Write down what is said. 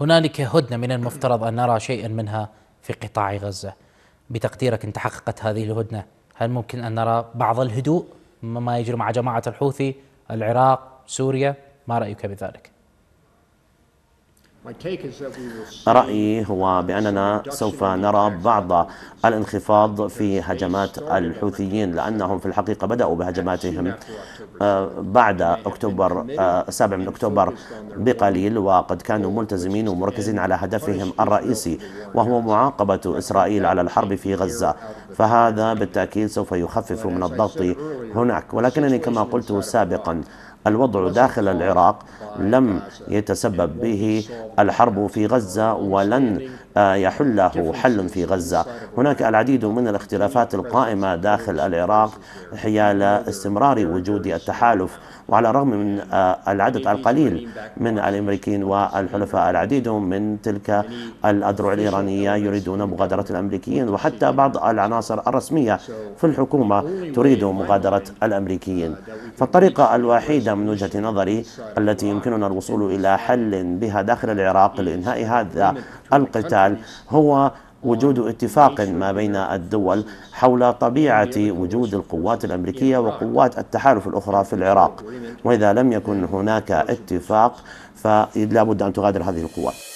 هنالك هدنة من المفترض أن نرى شيئا منها في قطاع غزة بتقديرك إن تحققت هذه الهدنة هل ممكن أن نرى بعض الهدوء مما يجري مع جماعة الحوثي العراق سوريا ما رأيك بذلك؟ رأيي هو بأننا سوف نرى بعض الانخفاض في هجمات الحوثيين لأنهم في الحقيقة بدأوا بهجماتهم آه، بعد أكتوبر 7 آه، من أكتوبر بقليل وقد كانوا ملتزمين ومركزين على هدفهم الرئيسي وهو معاقبة إسرائيل على الحرب في غزة فهذا بالتأكيد سوف يخفف من الضغط هناك ولكنني كما قلت سابقا الوضع داخل العراق لم يتسبب به الحرب في غزة ولن آه، يحل له حل في غزة هناك العديد من الاختلافات القائمة داخل العراق حيال استمرار وجود التحالف وعلى الرغم من آه، العدد القليل من الامريكيين والحلفاء العديد من تلك الأدرع الإيرانية يريدون مغادرة الأمريكيين وحتى بعض العناصر الرسمية في الحكومة تريد مغادرة الأمريكيين فالطريقة الوحيدة من وجهة نظري التي يمكننا الوصول إلى حل بها داخل العراق لإنهاء هذا القتال هو وجود اتفاق ما بين الدول حول طبيعة وجود القوات الأمريكية وقوات التحالف الأخرى في العراق وإذا لم يكن هناك اتفاق فلا بد أن تغادر هذه القوات